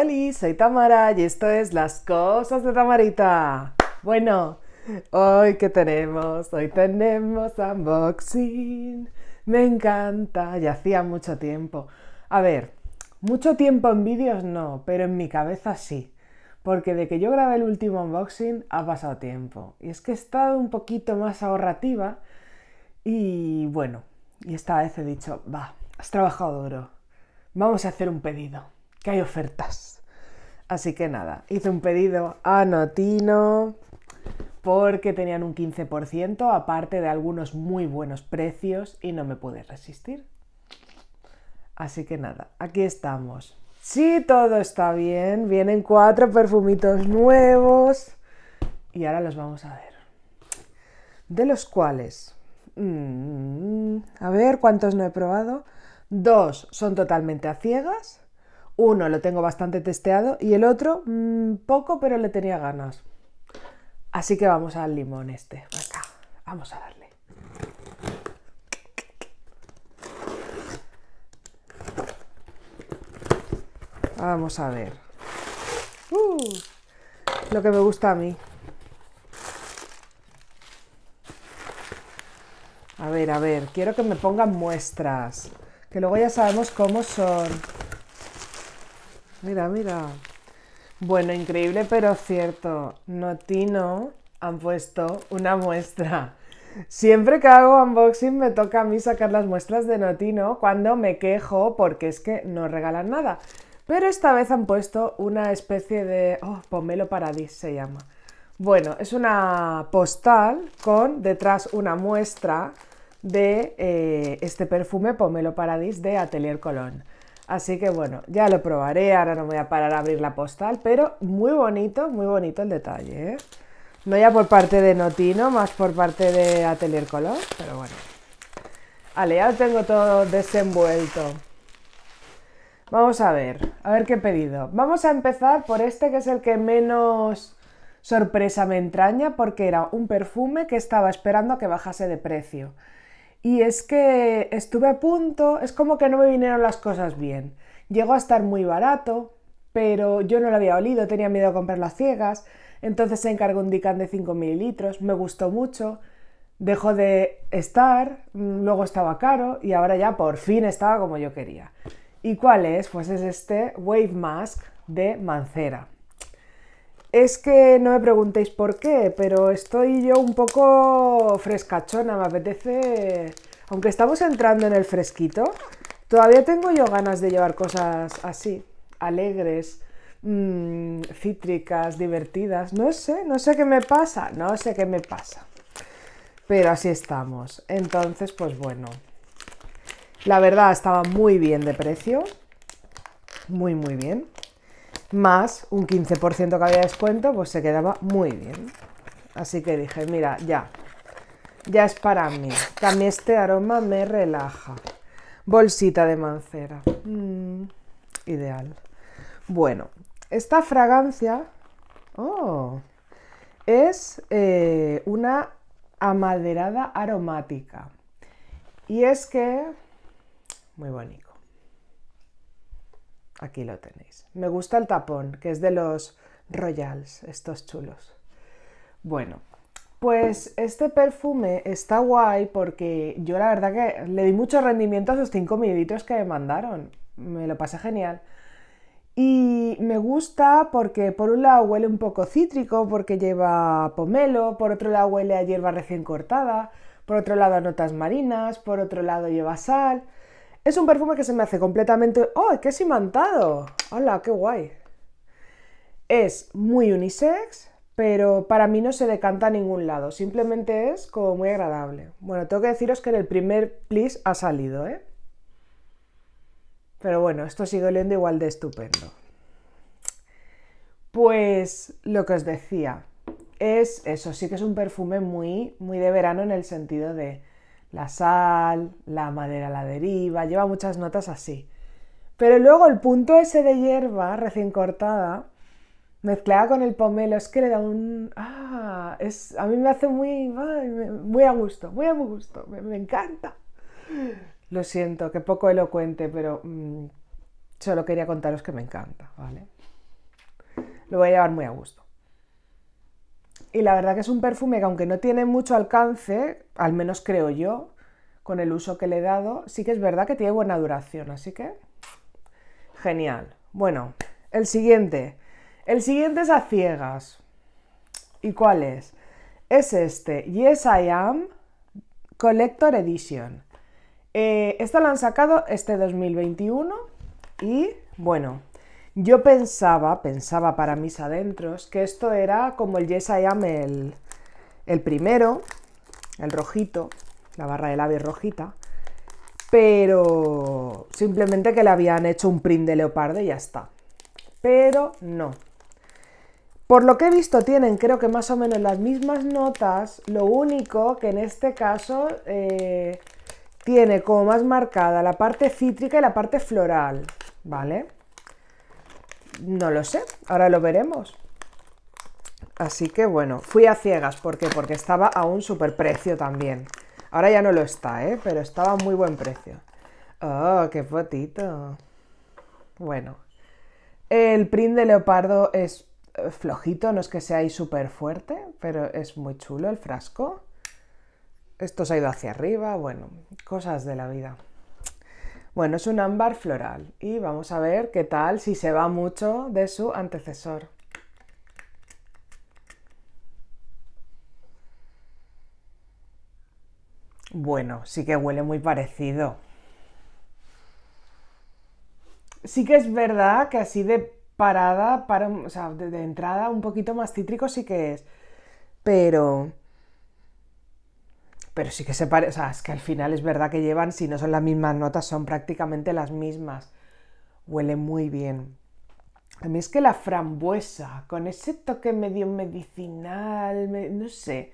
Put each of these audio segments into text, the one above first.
Hola, soy Tamara y esto es Las Cosas de Tamarita. Bueno, hoy que tenemos, hoy tenemos unboxing. Me encanta, ya hacía mucho tiempo. A ver, mucho tiempo en vídeos no, pero en mi cabeza sí. Porque de que yo grabé el último unboxing ha pasado tiempo. Y es que he estado un poquito más ahorrativa y bueno, y esta vez he dicho, va, has trabajado duro, vamos a hacer un pedido que hay ofertas. Así que nada, hice un pedido a Notino porque tenían un 15%, aparte de algunos muy buenos precios y no me pude resistir. Así que nada, aquí estamos. Sí, todo está bien, vienen cuatro perfumitos nuevos y ahora los vamos a ver. De los cuales, mm, a ver cuántos no he probado, dos son totalmente a ciegas uno lo tengo bastante testeado y el otro mm, poco, pero le tenía ganas. Así que vamos al limón este. Acá. Vamos a darle. Vamos a ver. Uh, lo que me gusta a mí. A ver, a ver. Quiero que me pongan muestras. Que luego ya sabemos cómo son. Mira, mira. Bueno, increíble pero cierto. Notino han puesto una muestra. Siempre que hago unboxing me toca a mí sacar las muestras de Notino cuando me quejo porque es que no regalan nada. Pero esta vez han puesto una especie de... Oh, Pomelo Paradis se llama. Bueno, es una postal con detrás una muestra de eh, este perfume Pomelo Paradis de Atelier Colón. Así que bueno, ya lo probaré, ahora no voy a parar a abrir la postal, pero muy bonito, muy bonito el detalle, ¿eh? No ya por parte de Notino, más por parte de Atelier Color, pero bueno. Vale, ya lo tengo todo desenvuelto. Vamos a ver, a ver qué he pedido. Vamos a empezar por este que es el que menos sorpresa me entraña porque era un perfume que estaba esperando a que bajase de precio. Y es que estuve a punto, es como que no me vinieron las cosas bien. Llegó a estar muy barato, pero yo no lo había olido, tenía miedo a comprar las ciegas. Entonces se encargó un Dican de 5 mililitros, me gustó mucho, dejó de estar, mm, luego estaba caro y ahora ya por fin estaba como yo quería. ¿Y cuál es? Pues es este Wave Mask de Mancera. Es que no me preguntéis por qué, pero estoy yo un poco frescachona, me apetece... Aunque estamos entrando en el fresquito, todavía tengo yo ganas de llevar cosas así, alegres, mm, cítricas, divertidas. No sé, no sé qué me pasa, no sé qué me pasa. Pero así estamos. Entonces, pues bueno. La verdad estaba muy bien de precio. Muy, muy bien más un 15% que había descuento, pues se quedaba muy bien. Así que dije, mira, ya, ya es para mí. También este aroma me relaja. Bolsita de mancera. Mm, ideal. Bueno, esta fragancia oh, es eh, una amaderada aromática. Y es que, muy bonito. Aquí lo tenéis. Me gusta el tapón, que es de los Royals, estos chulos. Bueno, pues este perfume está guay porque yo la verdad que le di mucho rendimiento a esos 5 mililitros que me mandaron. Me lo pasé genial. Y me gusta porque por un lado huele un poco cítrico porque lleva pomelo, por otro lado huele a hierba recién cortada, por otro lado a notas marinas, por otro lado lleva sal. Es un perfume que se me hace completamente... ¡Oh, que es imantado! ¡Hola, qué guay! Es muy unisex, pero para mí no se decanta a ningún lado. Simplemente es como muy agradable. Bueno, tengo que deciros que en el primer plis ha salido, ¿eh? Pero bueno, esto sigue oliendo igual de estupendo. Pues lo que os decía, es eso, sí que es un perfume muy, muy de verano en el sentido de la sal, la madera la deriva, lleva muchas notas así. Pero luego el punto ese de hierba recién cortada, mezclada con el pomelo, es que le da un... Ah, es... a mí me hace muy... muy a gusto, muy a gusto, me, encanta. Lo siento, que poco elocuente, pero mm, solo quería contaros que me encanta, ¿vale? Lo voy a llevar muy a gusto. Y la verdad que es un perfume que aunque no tiene mucho alcance, al menos creo yo, con el uso que le he dado, sí que es verdad que tiene buena duración, así que genial. Bueno, el siguiente. El siguiente es a ciegas. ¿Y cuál es? Es este, Yes I Am Collector Edition. Eh, Esto lo han sacado este 2021 y bueno, yo pensaba, pensaba para mis adentros, que esto era como el Yes I Am, el, el primero, el rojito, la barra de labios rojita, pero simplemente que le habían hecho un print de leopardo y ya está. Pero no. Por lo que he visto tienen creo que más o menos las mismas notas, lo único que en este caso eh, tiene como más marcada la parte cítrica y la parte floral, ¿vale? no lo sé, ahora lo veremos. Así que bueno, fui a ciegas, ¿por qué? Porque estaba a un super precio también. Ahora ya no lo está, ¿eh? Pero estaba a muy buen precio. ¡Oh, qué fotito! Bueno, el print de leopardo es eh, flojito, no es que sea ahí súper fuerte, pero es muy chulo el frasco. Esto se ha ido hacia arriba, bueno, cosas de la vida. Bueno, es un ámbar floral y vamos a ver qué tal si se va mucho de su antecesor. Bueno, sí que huele muy parecido. Sí que es verdad que así de parada, para, de entrada un poquito más cítrico sí que es, pero pero sí que se parece, o sea, es que al final es verdad que llevan, si no son las mismas notas, son prácticamente las mismas. Huele muy bien. A mí es que la frambuesa, con ese toque medio medicinal, no sé,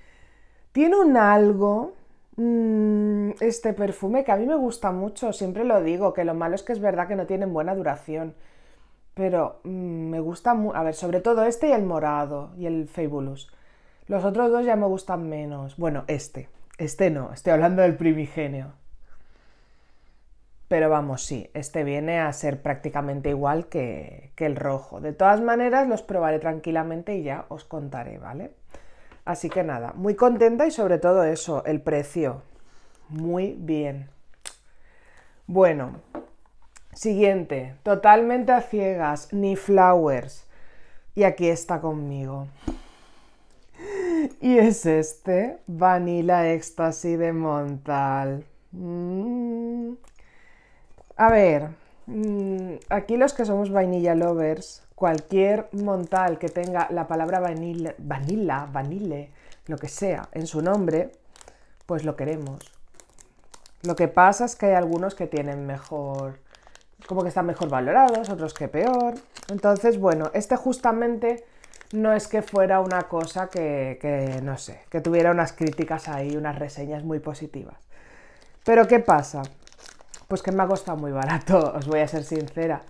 tiene un algo, mm, este perfume, que a mí me gusta mucho, siempre lo digo, que lo malo es que es verdad que no tienen buena duración, pero mm, me gusta, a ver, sobre todo este y el morado y el Fabulous. Los otros dos ya me gustan menos. Bueno, este, este no, estoy hablando del primigenio. Pero vamos, sí, este viene a ser prácticamente igual que, que, el rojo. De todas maneras, los probaré tranquilamente y ya os contaré, ¿vale? Así que nada, muy contenta y sobre todo eso, el precio. Muy bien. Bueno, siguiente, totalmente a ciegas, ni flowers. Y aquí está conmigo y es este, Vanilla Ecstasy de Montal. Mm. A ver, mm, aquí los que somos vainilla lovers, cualquier Montal que tenga la palabra vanilla, vanilla, vanille, lo que sea, en su nombre, pues lo queremos. Lo que pasa es que hay algunos que tienen mejor, como que están mejor valorados, otros que peor. Entonces, bueno, este justamente no es que fuera una cosa que, no sé, que tuviera unas críticas ahí, unas reseñas muy positivas. Pero ¿qué pasa? Pues que me ha costado muy barato, os voy a ser sincera.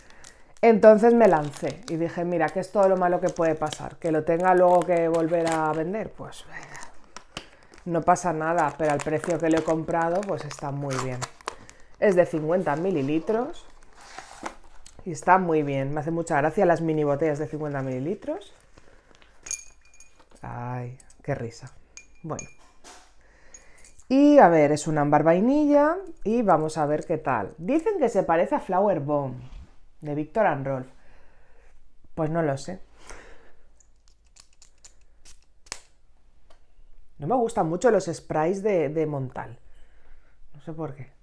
Entonces me lancé y dije, mira, ¿qué es todo lo malo que puede pasar, que lo tenga luego que volver a vender, pues no pasa nada, pero al precio que lo he comprado, pues está muy bien. Es de 50 mililitros y está muy bien, me hace mucha gracia las mini botellas de 50 mililitros Ay, qué risa. Bueno. Y a ver, es un ámbar vainilla y vamos a ver qué tal. Dicen que se parece a Flower Bomb de Victor and Rolf. Pues no lo sé. No me gustan mucho los sprays de Montal. No sé por qué.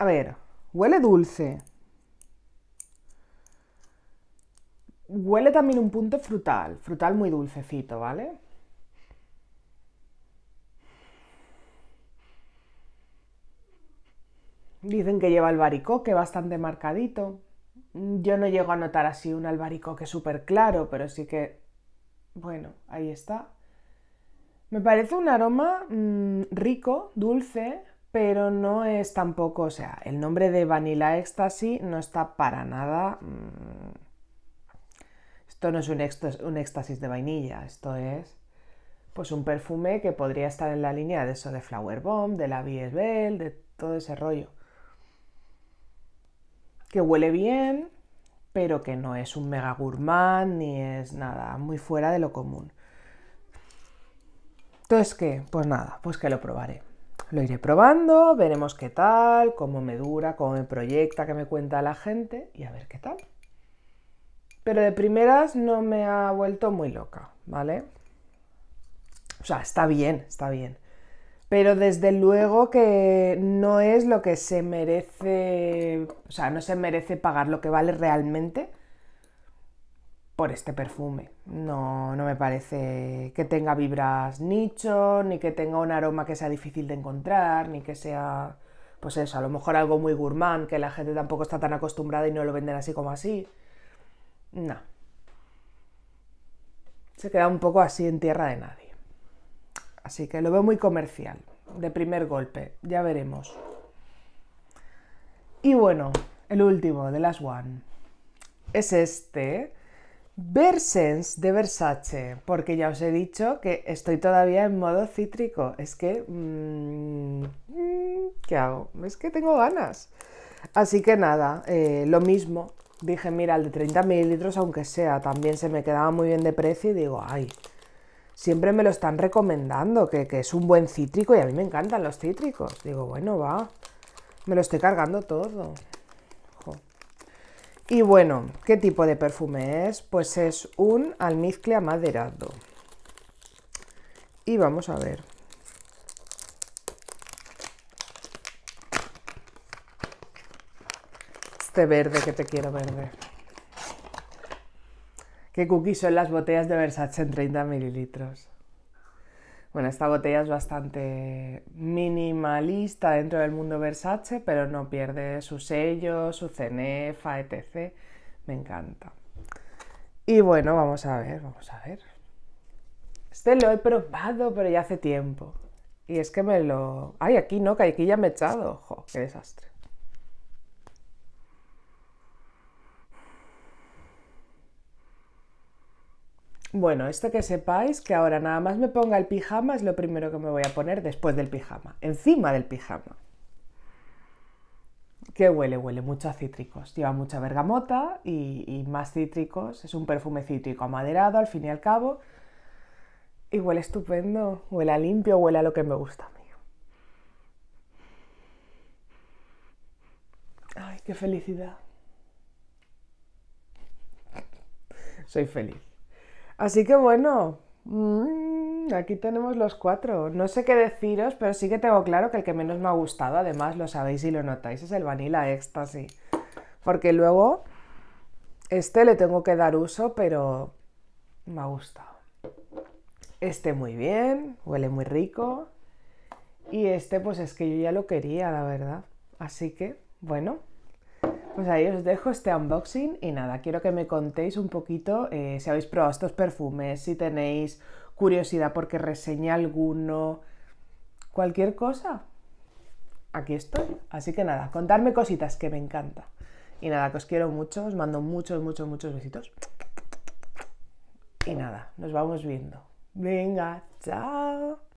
A ver, huele dulce. Huele también un punto frutal, frutal muy dulcecito, ¿vale? Dicen que lleva albaricoque bastante marcadito. Yo no llego a notar así un albaricoque súper claro, pero sí que, bueno, ahí está. Me parece un aroma mm, rico, dulce, pero no es tampoco, o sea, el nombre de Vanilla Ecstasy no está para nada... Mm, esto no es un, éxtasis, de vainilla, esto es pues un perfume que podría estar en la línea de eso de Flower Bomb, de la Bell de todo ese rollo. Que huele bien, pero que no es un mega gourmand ni es nada muy fuera de lo común. Entonces, ¿qué? Pues nada, pues que lo probaré. Lo iré probando, veremos qué tal, cómo me dura, cómo me proyecta, qué me cuenta la gente y a ver qué tal. Pero de primeras no me ha vuelto muy loca, ¿vale? O sea, está bien, está bien. Pero desde luego que no es lo que se merece, o sea, no se merece pagar lo que vale realmente por este perfume. No, no me parece que tenga vibras nicho, ni que tenga un aroma que sea difícil de encontrar, ni que sea, pues eso, a lo mejor algo muy gourmand, que la gente tampoco está tan acostumbrada y no lo venden así como así. No. Se queda un poco así en tierra de nadie. Así que lo veo muy comercial, de primer golpe, ya veremos. Y bueno, el último, de las One, es este Versens de Versace, porque ya os he dicho que estoy todavía en modo cítrico. Es que... Mm, mm, ¿Qué hago? Es que tengo ganas. Así que nada, eh, lo mismo. Dije, mira, el de 30 mililitros, aunque sea, también se me quedaba muy bien de precio y digo, ay, siempre me lo están recomendando, que es un buen cítrico y a mí me encantan los cítricos. Digo, bueno, va, me lo estoy cargando todo. Y bueno, ¿qué tipo de perfume es? Pues es un almizcle amaderado. Y vamos a ver. Este verde que te quiero verde. ¿Qué cookies son las botellas de Versace en 30 mililitros? Bueno, esta botella es bastante minimalista dentro del mundo Versace, pero no pierde su sello, su cenefa, etc. Me encanta. Y bueno, vamos a ver, vamos a ver. Este lo he probado, pero ya hace tiempo. Y es que me lo... ¡Ay, aquí no! Que aquí ya me he echado. ¡Jo, qué desastre! Bueno, esto que sepáis, que ahora nada más me ponga el pijama es lo primero que me voy a poner después del pijama, encima del pijama. ¿Qué huele? Huele mucho a cítricos. Lleva mucha bergamota y, más cítricos. Es un perfume cítrico amaderado, al fin y al cabo. Y huele estupendo, huele limpio, huele a lo que me gusta amigo. mí. Ay, qué felicidad. Soy feliz. Así que bueno, mm, aquí tenemos los cuatro. No sé qué deciros, pero sí que tengo claro que el que menos me ha gustado, además lo sabéis y lo notáis, es el Vanilla Ecstasy. Porque luego este le tengo que dar uso, pero me ha gustado. Este muy bien, huele muy rico. Y este pues es que yo ya lo quería, la verdad. Así que, bueno, pues ahí os dejo este unboxing y nada, quiero que me contéis un poquito eh, si habéis probado estos perfumes, si tenéis curiosidad porque reseña alguno, cualquier cosa. Aquí estoy. Así que nada, contarme cositas que me encanta. Y nada, que os quiero mucho, os mando muchos, muchos, muchos besitos. Y nada, nos vamos viendo. Venga, chao.